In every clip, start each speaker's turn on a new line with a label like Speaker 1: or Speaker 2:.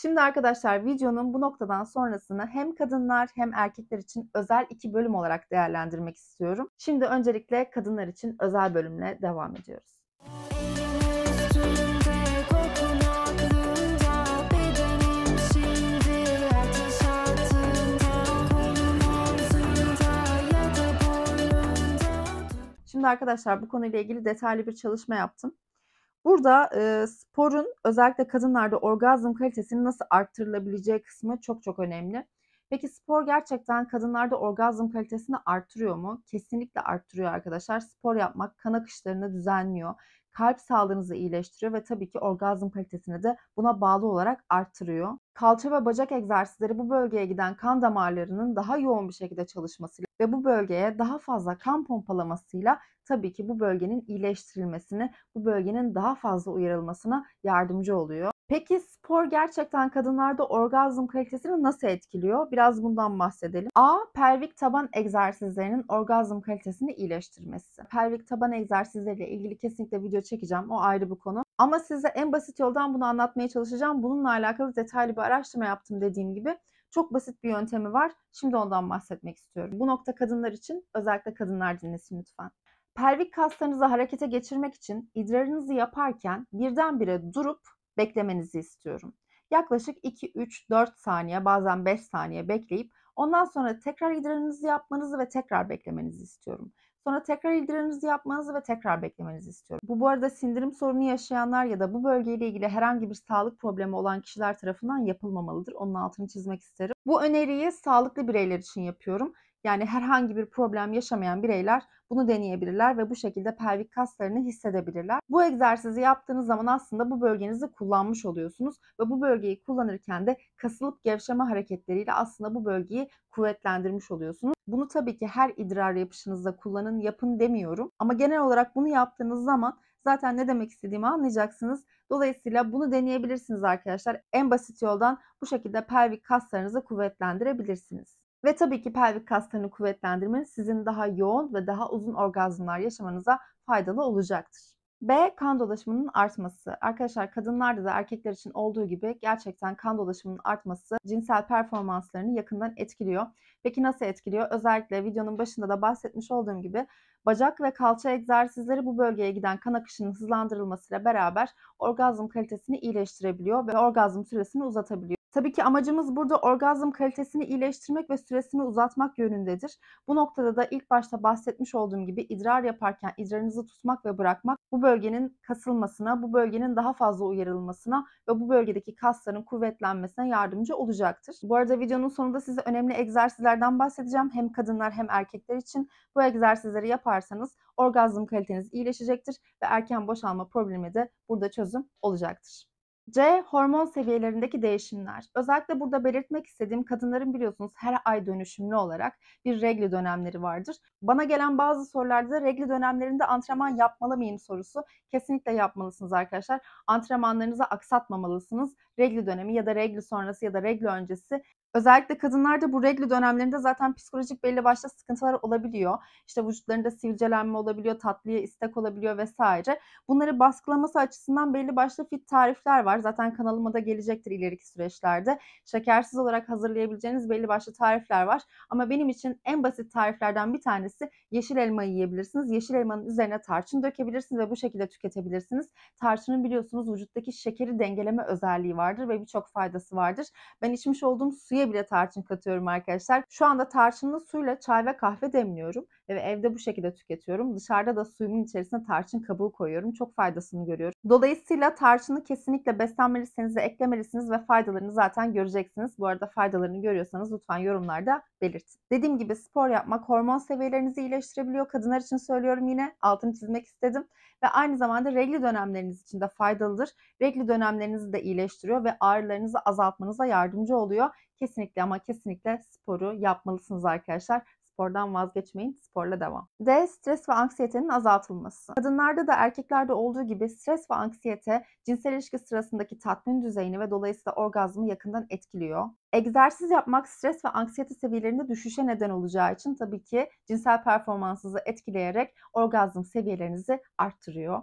Speaker 1: Şimdi arkadaşlar videonun bu noktadan sonrasını hem kadınlar hem erkekler için özel iki bölüm olarak değerlendirmek istiyorum. Şimdi öncelikle kadınlar için özel bölümle devam ediyoruz. Şimdi arkadaşlar bu konuyla ilgili detaylı bir çalışma yaptım. Burada e, sporun özellikle kadınlarda orgazm kalitesini nasıl arttırılabileceği kısmı çok çok önemli. Peki spor gerçekten kadınlarda orgazm kalitesini artırıyor mu? Kesinlikle arttırıyor arkadaşlar. Spor yapmak kan akışlarını düzenliyor. Kalp sağlığınızı iyileştiriyor ve tabii ki orgazm kalitesini de buna bağlı olarak artırıyor kalça ve bacak egzersizleri bu bölgeye giden kan damarlarının daha yoğun bir şekilde çalışması ve bu bölgeye daha fazla kan pompalamasıyla tabii ki bu bölgenin iyileştirilmesini, bu bölgenin daha fazla uyarılmasına yardımcı oluyor. Peki spor gerçekten kadınlarda orgazm kalitesini nasıl etkiliyor? Biraz bundan bahsedelim. A. Pelvik taban egzersizlerinin orgazm kalitesini iyileştirmesi. Pelvik taban egzersizleriyle ilgili kesinlikle video çekeceğim. O ayrı bir konu. Ama size en basit yoldan bunu anlatmaya çalışacağım. Bununla alakalı detaylı bir araştırma yaptım dediğim gibi. Çok basit bir yöntemi var. Şimdi ondan bahsetmek istiyorum. Bu nokta kadınlar için özellikle kadınlar dinlesin lütfen. Pelvik kaslarınızı harekete geçirmek için idrarınızı yaparken birdenbire durup beklemenizi istiyorum. Yaklaşık 2, 3, 4 saniye bazen 5 saniye bekleyip ondan sonra tekrar idrarınızı yapmanızı ve tekrar beklemenizi istiyorum. Sonra tekrar idrarınızı yapmanızı ve tekrar beklemenizi istiyorum. Bu bu arada sindirim sorunu yaşayanlar ya da bu bölgeyle ilgili herhangi bir sağlık problemi olan kişiler tarafından yapılmamalıdır. Onun altını çizmek isterim. Bu öneriyi sağlıklı bireyler için yapıyorum. Yani herhangi bir problem yaşamayan bireyler bunu deneyebilirler ve bu şekilde pelvik kaslarını hissedebilirler. Bu egzersizi yaptığınız zaman aslında bu bölgenizi kullanmış oluyorsunuz ve bu bölgeyi kullanırken de kasılıp gevşeme hareketleriyle aslında bu bölgeyi kuvvetlendirmiş oluyorsunuz. Bunu tabii ki her idrar yapışınızda kullanın, yapın demiyorum. Ama genel olarak bunu yaptığınız zaman zaten ne demek istediğimi anlayacaksınız. Dolayısıyla bunu deneyebilirsiniz arkadaşlar. En basit yoldan bu şekilde pelvik kaslarınızı kuvvetlendirebilirsiniz. Ve tabii ki pelvik kaslarını kuvvetlendirmeniz sizin daha yoğun ve daha uzun orgazmlar yaşamanıza faydalı olacaktır. B. Kan dolaşımının artması. Arkadaşlar kadınlarda da erkekler için olduğu gibi gerçekten kan dolaşımının artması cinsel performanslarını yakından etkiliyor. Peki nasıl etkiliyor? Özellikle videonun başında da bahsetmiş olduğum gibi bacak ve kalça egzersizleri bu bölgeye giden kan akışının hızlandırılmasıyla beraber orgazm kalitesini iyileştirebiliyor ve orgazm süresini uzatabiliyor. Tabii ki amacımız burada orgazm kalitesini iyileştirmek ve süresini uzatmak yönündedir. Bu noktada da ilk başta bahsetmiş olduğum gibi idrar yaparken idrarınızı tutmak ve bırakmak bu bölgenin kasılmasına, bu bölgenin daha fazla uyarılmasına ve bu bölgedeki kasların kuvvetlenmesine yardımcı olacaktır. Bu arada videonun sonunda size önemli egzersizlerden bahsedeceğim. Hem kadınlar hem erkekler için bu egzersizleri yaparsanız orgazm kaliteniz iyileşecektir ve erken boşalma problemi de burada çözüm olacaktır. C. Hormon seviyelerindeki değişimler. Özellikle burada belirtmek istediğim kadınların biliyorsunuz her ay dönüşümlü olarak bir regli dönemleri vardır. Bana gelen bazı sorularda da regli dönemlerinde antrenman yapmalı mıyım sorusu. Kesinlikle yapmalısınız arkadaşlar. Antrenmanlarınızı aksatmamalısınız. Regli dönemi ya da regli sonrası ya da regli öncesi Özellikle kadınlarda bu regl dönemlerinde zaten psikolojik belli başlı sıkıntılar olabiliyor. İşte vücutlarında sivilcelenme olabiliyor, tatlıya istek olabiliyor vesaire. Bunları baskılaması açısından belli başlı fit tarifler var. Zaten kanalıma da gelecektir ileriki süreçlerde. Şekersiz olarak hazırlayabileceğiniz belli başlı tarifler var. Ama benim için en basit tariflerden bir tanesi yeşil elma yiyebilirsiniz. Yeşil elmanın üzerine tarçın dökebilirsiniz ve bu şekilde tüketebilirsiniz. Tarçının biliyorsunuz vücuttaki şekeri dengeleme özelliği vardır ve birçok faydası vardır. Ben içmiş olduğum suya diye bile tarçın katıyorum arkadaşlar. Şu anda tarçınlı suyla çay ve kahve demliyorum ve evde bu şekilde tüketiyorum. Dışarıda da suyumun içerisine tarçın kabuğu koyuyorum. Çok faydasını görüyorum. Dolayısıyla tarçını kesinlikle beslenme listenize eklemelisiniz ve faydalarını zaten göreceksiniz. Bu arada faydalarını görüyorsanız lütfen yorumlarda belirtin. Dediğim gibi spor yapmak hormon seviyelerinizi iyileştirebiliyor. Kadınlar için söylüyorum yine altını çizmek istedim. Ve aynı zamanda regli dönemleriniz için de faydalıdır. Regli dönemlerinizi de iyileştiriyor ve ağrılarınızı azaltmanıza yardımcı oluyor kesinlikle ama kesinlikle sporu yapmalısınız arkadaşlar. Spordan vazgeçmeyin, sporla devam. D. Stres ve anksiyetenin azaltılması. Kadınlarda da erkeklerde olduğu gibi stres ve anksiyete cinsel ilişki sırasındaki tatmin düzeyini ve dolayısıyla orgazmı yakından etkiliyor. Egzersiz yapmak stres ve anksiyete seviyelerinde düşüşe neden olacağı için tabii ki cinsel performansınızı etkileyerek orgazm seviyelerinizi arttırıyor.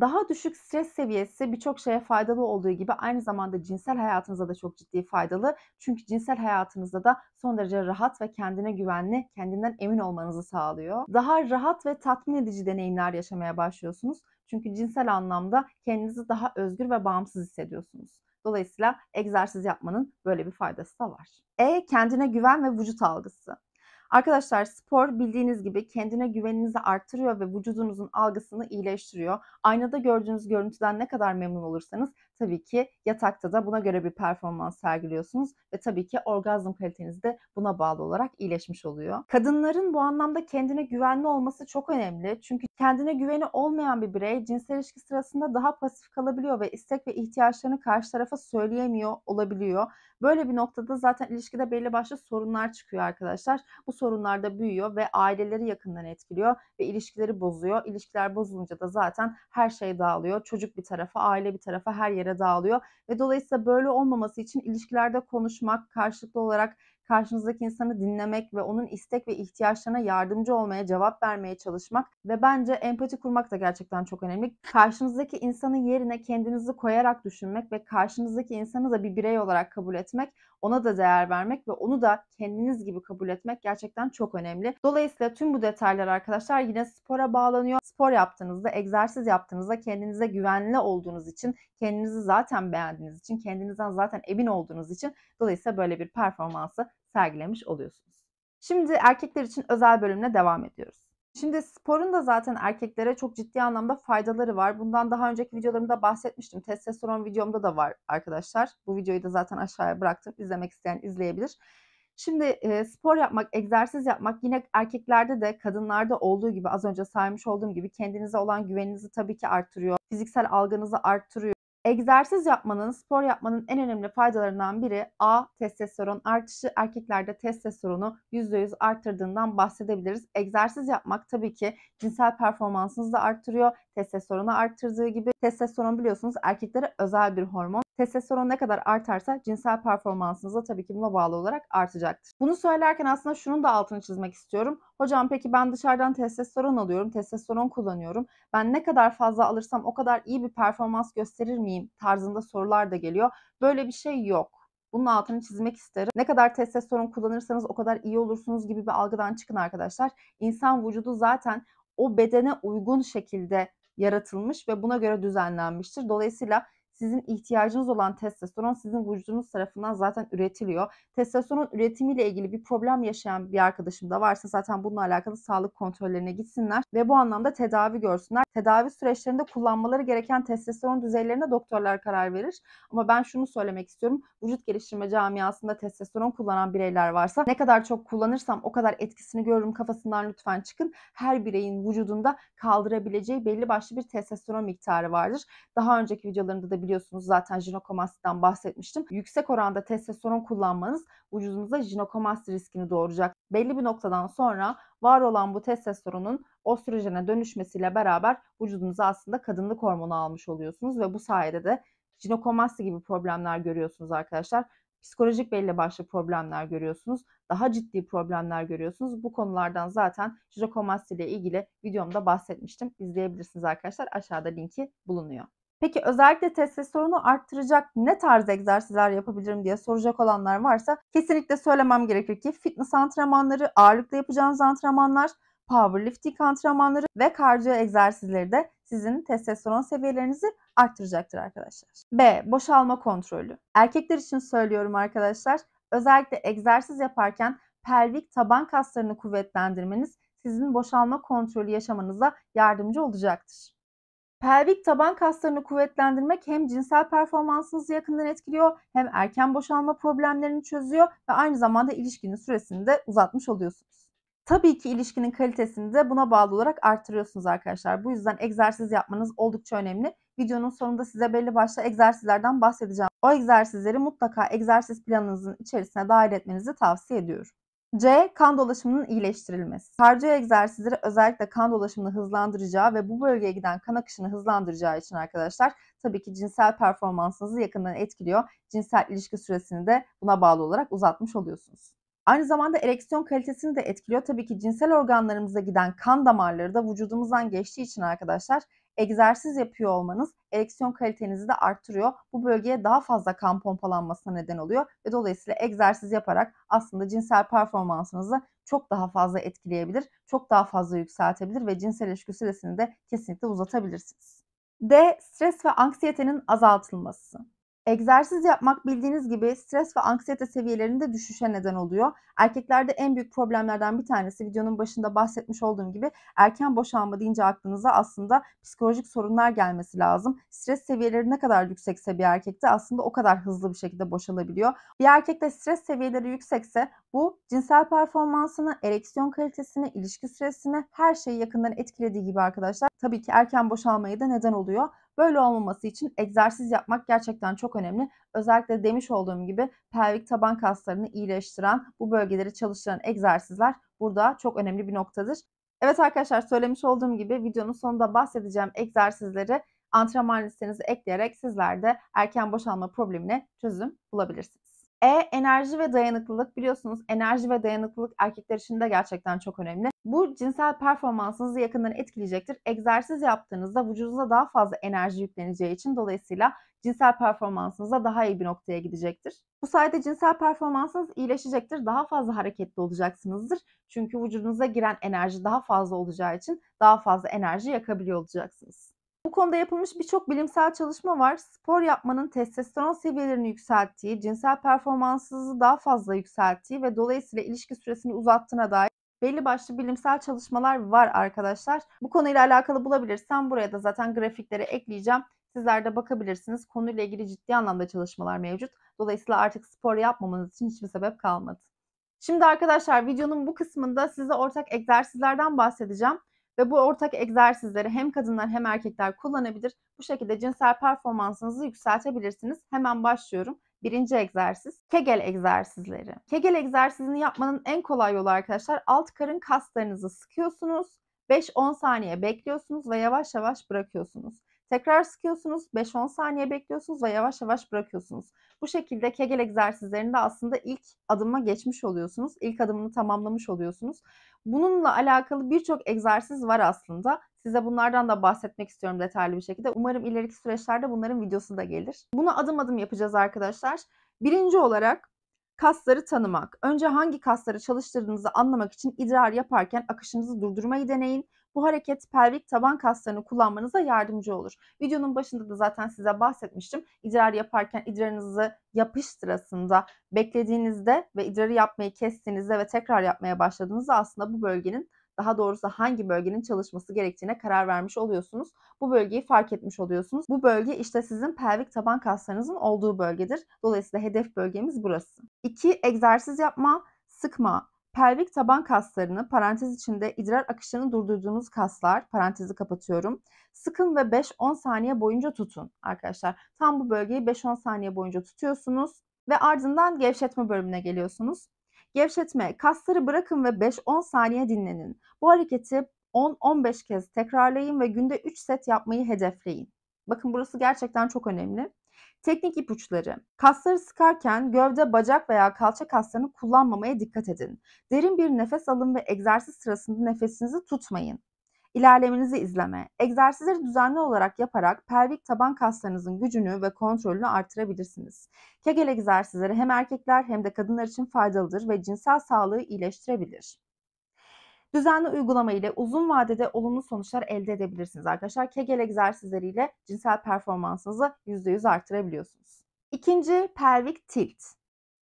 Speaker 1: Daha düşük stres seviyesi birçok şeye faydalı olduğu gibi aynı zamanda cinsel hayatınıza da çok ciddi faydalı. Çünkü cinsel hayatınızda da son derece rahat ve kendine güvenli, kendinden emin olmanızı sağlıyor. Daha rahat ve tatmin edici deneyimler yaşamaya başlıyorsunuz. Çünkü cinsel anlamda kendinizi daha özgür ve bağımsız hissediyorsunuz. Dolayısıyla egzersiz yapmanın böyle bir faydası da var. E kendine güven ve vücut algısı. Arkadaşlar spor bildiğiniz gibi kendine güveninizi artırıyor ve vücudunuzun algısını iyileştiriyor. Aynada gördüğünüz görüntüden ne kadar memnun olursanız tabii ki yatakta da buna göre bir performans sergiliyorsunuz ve tabii ki orgazm kaliteniz de buna bağlı olarak iyileşmiş oluyor. Kadınların bu anlamda kendine güvenli olması çok önemli. Çünkü kendine güveni olmayan bir birey cinsel ilişki sırasında daha pasif kalabiliyor ve istek ve ihtiyaçlarını karşı tarafa söyleyemiyor olabiliyor Böyle bir noktada zaten ilişkide belli başlı sorunlar çıkıyor arkadaşlar. Bu sorunlar da büyüyor ve aileleri yakından etkiliyor ve ilişkileri bozuyor. İlişkiler bozulunca da zaten her şey dağılıyor. Çocuk bir tarafa, aile bir tarafa her yere dağılıyor ve dolayısıyla böyle olmaması için ilişkilerde konuşmak, karşılıklı olarak karşınızdaki insanı dinlemek ve onun istek ve ihtiyaçlarına yardımcı olmaya, cevap vermeye çalışmak ve bence empati kurmak da gerçekten çok önemli. Karşınızdaki insanın yerine kendinizi koyarak düşünmek ve karşınızdaki insanı da bir birey olarak kabul etmek, ona da değer vermek ve onu da kendiniz gibi kabul etmek gerçekten çok önemli. Dolayısıyla tüm bu detaylar arkadaşlar yine spora bağlanıyor. Spor yaptığınızda, egzersiz yaptığınızda kendinize güvenli olduğunuz için, kendinizi zaten beğendiğiniz için, kendinizden zaten emin olduğunuz için dolayısıyla böyle bir performansı sergilemiş oluyorsunuz. Şimdi erkekler için özel bölümle devam ediyoruz. Şimdi sporun da zaten erkeklere çok ciddi anlamda faydaları var. Bundan daha önceki videolarımda bahsetmiştim. Testosteron videomda da var arkadaşlar. Bu videoyu da zaten aşağıya bıraktım. İzlemek isteyen izleyebilir. Şimdi e, spor yapmak, egzersiz yapmak yine erkeklerde de kadınlarda olduğu gibi az önce saymış olduğum gibi kendinize olan güveninizi tabii ki arttırıyor. Fiziksel algınızı arttırıyor. Egzersiz yapmanın, spor yapmanın en önemli faydalarından biri A. Testosteron artışı. Erkeklerde testosteronu %100 arttırdığından bahsedebiliriz. Egzersiz yapmak tabii ki cinsel performansınızı da arttırıyor. Testosteronu arttırdığı gibi testosteron biliyorsunuz erkeklere özel bir hormon. Testosteron ne kadar artarsa cinsel performansınız da tabii ki buna bağlı olarak artacaktır. Bunu söylerken aslında şunun da altını çizmek istiyorum. Hocam peki ben dışarıdan testosteron alıyorum, testosteron kullanıyorum. Ben ne kadar fazla alırsam o kadar iyi bir performans gösterir miyim tarzında sorular da geliyor. Böyle bir şey yok. Bunun altını çizmek isterim. Ne kadar testosteron kullanırsanız o kadar iyi olursunuz gibi bir algıdan çıkın arkadaşlar. İnsan vücudu zaten o bedene uygun şekilde yaratılmış ve buna göre düzenlenmiştir. Dolayısıyla sizin ihtiyacınız olan testosteron sizin vücudunuz tarafından zaten üretiliyor. Testosteron üretimiyle ilgili bir problem yaşayan bir arkadaşım da varsa zaten bununla alakalı sağlık kontrollerine gitsinler ve bu anlamda tedavi görsünler. Tedavi süreçlerinde kullanmaları gereken testosteron düzeylerine doktorlar karar verir. Ama ben şunu söylemek istiyorum. Vücut geliştirme camiasında testosteron kullanan bireyler varsa ne kadar çok kullanırsam o kadar etkisini görürüm kafasından lütfen çıkın. Her bireyin vücudunda kaldırabileceği belli başlı bir testosteron miktarı vardır. Daha önceki videolarında da biliyorsunuz zaten jinokomastiden bahsetmiştim. Yüksek oranda testosteron kullanmanız vücudunuza jinokomasti riskini doğuracak. Belli bir noktadan sonra var olan bu testosteronun ostrojene dönüşmesiyle beraber vücudunuza aslında kadınlık hormonu almış oluyorsunuz ve bu sayede de jinokomasti gibi problemler görüyorsunuz arkadaşlar. Psikolojik belli başlı problemler görüyorsunuz. Daha ciddi problemler görüyorsunuz. Bu konulardan zaten jinokomasti ile ilgili videomda bahsetmiştim. İzleyebilirsiniz arkadaşlar. Aşağıda linki bulunuyor. Peki özellikle testosteronu arttıracak ne tarz egzersizler yapabilirim diye soracak olanlar varsa kesinlikle söylemem gerekir ki fitness antrenmanları, ağırlıkla yapacağınız antrenmanlar, powerlifting antrenmanları ve kardiyo egzersizleri de sizin testosteron seviyelerinizi arttıracaktır arkadaşlar. B. Boşalma kontrolü. Erkekler için söylüyorum arkadaşlar. Özellikle egzersiz yaparken pelvik taban kaslarını kuvvetlendirmeniz sizin boşalma kontrolü yaşamanıza yardımcı olacaktır. Pelvik taban kaslarını kuvvetlendirmek hem cinsel performansınızı yakından etkiliyor hem erken boşalma problemlerini çözüyor ve aynı zamanda ilişkinin süresini de uzatmış oluyorsunuz. Tabii ki ilişkinin kalitesini de buna bağlı olarak artırıyorsunuz arkadaşlar. Bu yüzden egzersiz yapmanız oldukça önemli. Videonun sonunda size belli başlı egzersizlerden bahsedeceğim. O egzersizleri mutlaka egzersiz planınızın içerisine dahil etmenizi tavsiye ediyorum. C. Kan dolaşımının iyileştirilmesi. Kardiyo egzersizleri özellikle kan dolaşımını hızlandıracağı ve bu bölgeye giden kan akışını hızlandıracağı için arkadaşlar tabii ki cinsel performansınızı yakından etkiliyor. Cinsel ilişki süresini de buna bağlı olarak uzatmış oluyorsunuz. Aynı zamanda ereksiyon kalitesini de etkiliyor. Tabii ki cinsel organlarımıza giden kan damarları da vücudumuzdan geçtiği için arkadaşlar egzersiz yapıyor olmanız ereksiyon kalitenizi de arttırıyor. Bu bölgeye daha fazla kan pompalanmasına neden oluyor ve dolayısıyla egzersiz yaparak aslında cinsel performansınızı çok daha fazla etkileyebilir, çok daha fazla yükseltebilir ve cinsel ilişki süresini de kesinlikle uzatabilirsiniz. D. Stres ve anksiyetenin azaltılması. Egzersiz yapmak bildiğiniz gibi stres ve anksiyete seviyelerinde düşüşe neden oluyor. Erkeklerde en büyük problemlerden bir tanesi videonun başında bahsetmiş olduğum gibi erken boşanma deyince aklınıza aslında psikolojik sorunlar gelmesi lazım. Stres seviyeleri ne kadar yüksekse bir erkekte aslında o kadar hızlı bir şekilde boşalabiliyor. Bir erkekte stres seviyeleri yüksekse bu cinsel performansını, ereksiyon kalitesini, ilişki süresini her şeyi yakından etkilediği gibi arkadaşlar tabii ki erken boşalmaya da neden oluyor. Böyle olmaması için egzersiz yapmak gerçekten çok önemli. Özellikle demiş olduğum gibi pelvik taban kaslarını iyileştiren, bu bölgeleri çalıştıran egzersizler burada çok önemli bir noktadır. Evet arkadaşlar söylemiş olduğum gibi videonun sonunda bahsedeceğim egzersizleri antrenman listenize ekleyerek sizler de erken boşalma problemine çözüm bulabilirsiniz. E enerji ve dayanıklılık biliyorsunuz enerji ve dayanıklılık erkekler için de gerçekten çok önemli. Bu cinsel performansınızı yakından etkileyecektir. Egzersiz yaptığınızda vücudunuza daha fazla enerji yükleneceği için dolayısıyla cinsel performansınıza daha iyi bir noktaya gidecektir. Bu sayede cinsel performansınız iyileşecektir. Daha fazla hareketli olacaksınızdır. Çünkü vücudunuza giren enerji daha fazla olacağı için daha fazla enerji yakabiliyor olacaksınız. Bu konuda yapılmış birçok bilimsel çalışma var. Spor yapmanın testosteron seviyelerini yükselttiği, cinsel performansınızı daha fazla yükselttiği ve dolayısıyla ilişki süresini uzattığına dair belli başlı bilimsel çalışmalar var arkadaşlar. Bu konuyla alakalı bulabilirsem buraya da zaten grafikleri ekleyeceğim. Sizler de bakabilirsiniz. Konuyla ilgili ciddi anlamda çalışmalar mevcut. Dolayısıyla artık spor yapmamanız için hiçbir sebep kalmadı. Şimdi arkadaşlar videonun bu kısmında size ortak egzersizlerden bahsedeceğim. Ve bu ortak egzersizleri hem kadınlar hem erkekler kullanabilir. Bu şekilde cinsel performansınızı yükseltebilirsiniz. Hemen başlıyorum. Birinci egzersiz Kegel egzersizleri. Kegel egzersizini yapmanın en kolay yolu arkadaşlar alt karın kaslarınızı sıkıyorsunuz. 5-10 saniye bekliyorsunuz ve yavaş yavaş bırakıyorsunuz. Tekrar sıkıyorsunuz, 5-10 saniye bekliyorsunuz ve yavaş yavaş bırakıyorsunuz. Bu şekilde kegel egzersizlerinde aslında ilk adıma geçmiş oluyorsunuz. İlk adımını tamamlamış oluyorsunuz. Bununla alakalı birçok egzersiz var aslında. Size bunlardan da bahsetmek istiyorum detaylı bir şekilde. Umarım ileriki süreçlerde bunların videosu da gelir. Bunu adım adım yapacağız arkadaşlar. Birinci olarak kasları tanımak. Önce hangi kasları çalıştırdığınızı anlamak için idrar yaparken akışınızı durdurmayı deneyin. Bu hareket pelvik taban kaslarını kullanmanıza yardımcı olur. Videonun başında da zaten size bahsetmiştim. İdrar yaparken idrarınızı yapış sırasında beklediğinizde ve idrarı yapmayı kestiğinizde ve tekrar yapmaya başladığınızda aslında bu bölgenin daha doğrusu hangi bölgenin çalışması gerektiğine karar vermiş oluyorsunuz. Bu bölgeyi fark etmiş oluyorsunuz. Bu bölge işte sizin pelvik taban kaslarınızın olduğu bölgedir. Dolayısıyla hedef bölgemiz burası. 2. Egzersiz yapma, sıkma, pelvik taban kaslarını parantez içinde idrar akışını durdurduğunuz kaslar parantezi kapatıyorum. Sıkın ve 5-10 saniye boyunca tutun arkadaşlar. Tam bu bölgeyi 5-10 saniye boyunca tutuyorsunuz ve ardından gevşetme bölümüne geliyorsunuz. Gevşetme, kasları bırakın ve 5-10 saniye dinlenin. Bu hareketi 10-15 kez tekrarlayın ve günde 3 set yapmayı hedefleyin. Bakın burası gerçekten çok önemli. Teknik ipuçları. Kasları sıkarken gövde, bacak veya kalça kaslarını kullanmamaya dikkat edin. Derin bir nefes alın ve egzersiz sırasında nefesinizi tutmayın. İlerlemenizi izleme. Egzersizleri düzenli olarak yaparak pelvik taban kaslarınızın gücünü ve kontrolünü artırabilirsiniz. Kegel egzersizleri hem erkekler hem de kadınlar için faydalıdır ve cinsel sağlığı iyileştirebilir. Düzenli uygulama ile uzun vadede olumlu sonuçlar elde edebilirsiniz arkadaşlar. Kegel egzersizleriyle cinsel performansınızı %100 artırabiliyorsunuz. İkinci pelvik tilt.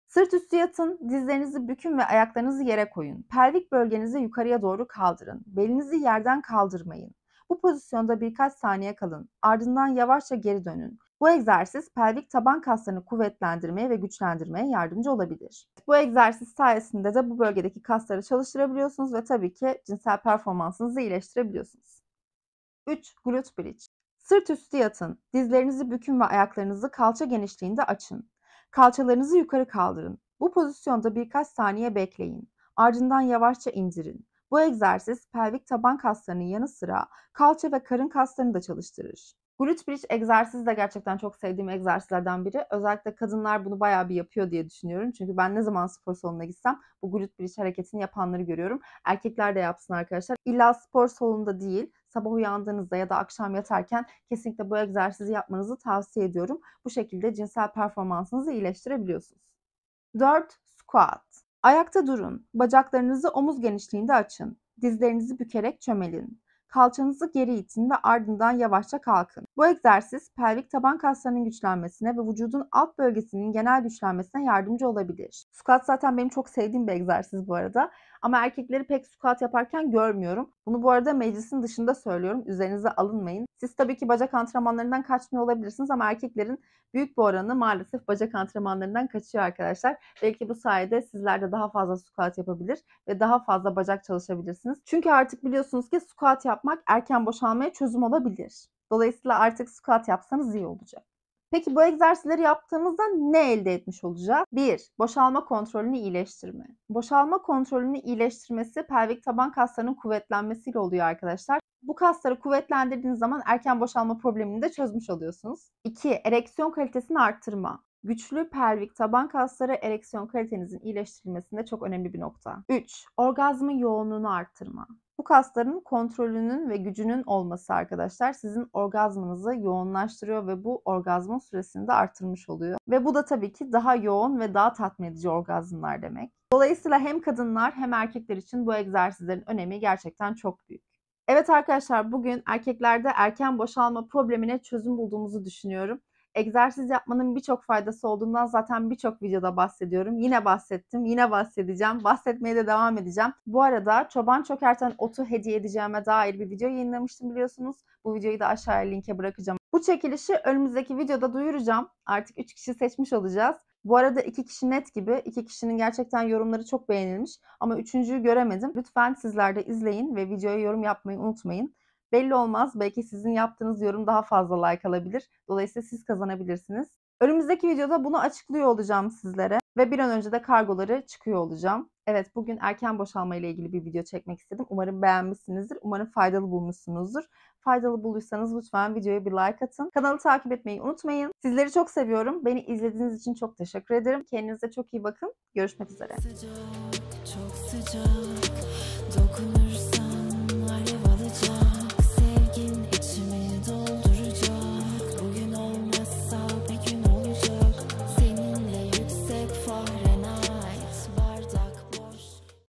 Speaker 1: Sırt üstü yatın, dizlerinizi bükün ve ayaklarınızı yere koyun. Pelvik bölgenizi yukarıya doğru kaldırın. Belinizi yerden kaldırmayın. Bu pozisyonda birkaç saniye kalın. Ardından yavaşça geri dönün. Bu egzersiz pelvik taban kaslarını kuvvetlendirmeye ve güçlendirmeye yardımcı olabilir. Bu egzersiz sayesinde de bu bölgedeki kasları çalıştırabiliyorsunuz ve tabii ki cinsel performansınızı iyileştirebiliyorsunuz. 3. Glute Bridge Sırt üstü yatın, dizlerinizi bükün ve ayaklarınızı kalça genişliğinde açın. Kalçalarınızı yukarı kaldırın. Bu pozisyonda birkaç saniye bekleyin. Ardından yavaşça indirin. Bu egzersiz pelvik taban kaslarının yanı sıra kalça ve karın kaslarını da çalıştırır. Glute bridge egzersizi de gerçekten çok sevdiğim egzersizlerden biri. Özellikle kadınlar bunu bayağı bir yapıyor diye düşünüyorum. Çünkü ben ne zaman spor salonuna gitsem bu glute bridge hareketini yapanları görüyorum. Erkekler de yapsın arkadaşlar. İlla spor salonunda değil, sabah uyandığınızda ya da akşam yatarken kesinlikle bu egzersizi yapmanızı tavsiye ediyorum. Bu şekilde cinsel performansınızı iyileştirebiliyorsunuz. 4. Squat. Ayakta durun. Bacaklarınızı omuz genişliğinde açın. Dizlerinizi bükerek çömelin. Kalçanızı geri itin ve ardından yavaşça kalkın. Bu egzersiz pelvik taban kaslarının güçlenmesine ve vücudun alt bölgesinin genel güçlenmesine yardımcı olabilir. Squat zaten benim çok sevdiğim bir egzersiz bu arada. Ama erkekleri pek squat yaparken görmüyorum. Bunu bu arada meclisin dışında söylüyorum. Üzerinize alınmayın. Siz tabii ki bacak antrenmanlarından kaçmıyor olabilirsiniz ama erkeklerin büyük bir oranı maalesef bacak antrenmanlarından kaçıyor arkadaşlar. Belki bu sayede sizler de daha fazla squat yapabilir ve daha fazla bacak çalışabilirsiniz. Çünkü artık biliyorsunuz ki squat yapmak erken boşalmaya çözüm olabilir. Dolayısıyla artık squat yapsanız iyi olacak. Peki bu egzersizleri yaptığımızda ne elde etmiş olacağız? 1. Boşalma kontrolünü iyileştirme. Boşalma kontrolünü iyileştirmesi pelvik taban kaslarının kuvvetlenmesiyle oluyor arkadaşlar. Bu kasları kuvvetlendirdiğiniz zaman erken boşalma problemini de çözmüş oluyorsunuz. 2. Ereksiyon kalitesini arttırma. Güçlü pelvik taban kasları ereksiyon kalitenizin iyileştirilmesinde çok önemli bir nokta. 3. Orgazmın yoğunluğunu arttırma. Bu kasların kontrolünün ve gücünün olması arkadaşlar sizin orgazmınızı yoğunlaştırıyor ve bu orgazmın süresini de artırmış oluyor. Ve bu da tabii ki daha yoğun ve daha tatmin edici orgazmlar demek. Dolayısıyla hem kadınlar hem erkekler için bu egzersizlerin önemi gerçekten çok büyük. Evet arkadaşlar bugün erkeklerde erken boşalma problemine çözüm bulduğumuzu düşünüyorum. Egzersiz yapmanın birçok faydası olduğundan zaten birçok videoda bahsediyorum. Yine bahsettim, yine bahsedeceğim. Bahsetmeye de devam edeceğim. Bu arada çoban çökerten otu hediye edeceğime dair bir video yayınlamıştım biliyorsunuz. Bu videoyu da aşağıya linke bırakacağım. Bu çekilişi önümüzdeki videoda duyuracağım. Artık 3 kişi seçmiş olacağız. Bu arada iki kişi net gibi. iki kişinin gerçekten yorumları çok beğenilmiş. Ama üçüncüyü göremedim. Lütfen sizler de izleyin ve videoya yorum yapmayı unutmayın. Belli olmaz. Belki sizin yaptığınız yorum daha fazla like alabilir. Dolayısıyla siz kazanabilirsiniz. Önümüzdeki videoda bunu açıklıyor olacağım sizlere ve bir an önce de kargoları çıkıyor olacağım. Evet bugün erken boşalma ile ilgili bir video çekmek istedim. Umarım beğenmişsinizdir. Umarım faydalı bulmuşsunuzdur. Faydalı bulduysanız lütfen videoya bir like atın. Kanalı takip etmeyi unutmayın. Sizleri çok seviyorum. Beni izlediğiniz için çok teşekkür ederim. Kendinize çok iyi bakın. Görüşmek üzere. Sıcak, çok sıcak.